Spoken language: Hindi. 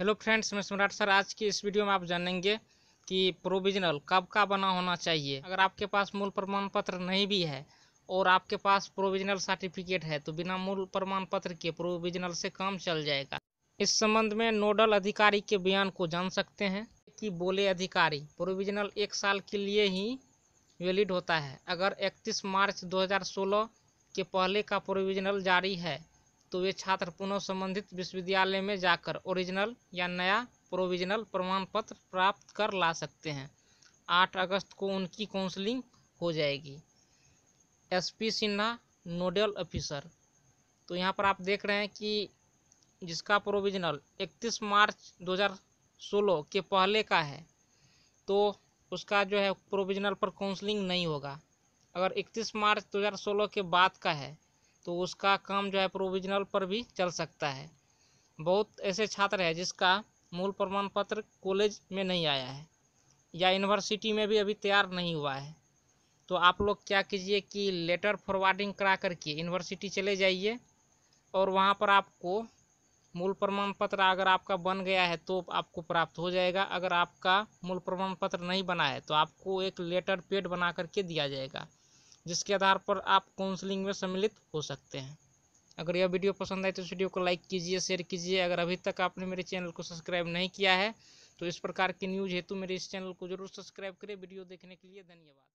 हेलो फ्रेंड्स मैं सम्राट सर आज की इस वीडियो में आप जानेंगे कि प्रोविजनल कब का बना होना चाहिए अगर आपके पास मूल प्रमाण पत्र नहीं भी है और आपके पास प्रोविजनल सर्टिफिकेट है तो बिना मूल प्रमाण पत्र के प्रोविजनल से काम चल जाएगा इस संबंध में नोडल अधिकारी के बयान को जान सकते हैं कि बोले अधिकारी प्रोविजनल एक साल के लिए ही वैलिड होता है अगर इकतीस मार्च दो के पहले का प्रोविजनल जारी है तो वे छात्र पुनः संबंधित विश्वविद्यालय में जाकर ओरिजिनल या नया प्रोविजनल प्रमाण पत्र प्राप्त कर ला सकते हैं आठ अगस्त को उनकी काउंसलिंग हो जाएगी S P Sinha nodal officer तो यहाँ पर आप देख रहे हैं कि जिसका प्रोविजनल 31 मार्च 2016 के पहले का है तो उसका जो है प्रोविजनल पर काउंसलिंग नहीं होगा अगर 31 मार्च 2016 के बाद का है तो उसका काम जो है प्रोविजनल पर भी चल सकता है बहुत ऐसे छात्र हैं जिसका मूल प्रमाण पत्र कॉलेज में नहीं आया है या यूनिवर्सिटी में भी अभी तैयार नहीं हुआ है तो आप लोग क्या कीजिए कि लेटर फॉरवर्डिंग करा करके यूनिवर्सिटी चले जाइए और वहाँ पर आपको मूल प्रमाण पत्र अगर आपका बन गया है तो आपको प्राप्त हो जाएगा अगर आपका मूल प्रमाण पत्र नहीं बना है तो आपको एक लेटर पेड बना करके दिया जाएगा जिसके आधार पर आप काउंसलिंग में सम्मिलित हो सकते हैं अगर यह वीडियो पसंद आए तो इस वीडियो को लाइक कीजिए शेयर कीजिए अगर अभी तक आपने मेरे चैनल को सब्सक्राइब नहीं किया है तो इस प्रकार की न्यूज़ हेतु मेरे इस चैनल को जरूर सब्सक्राइब करें वीडियो देखने के लिए धन्यवाद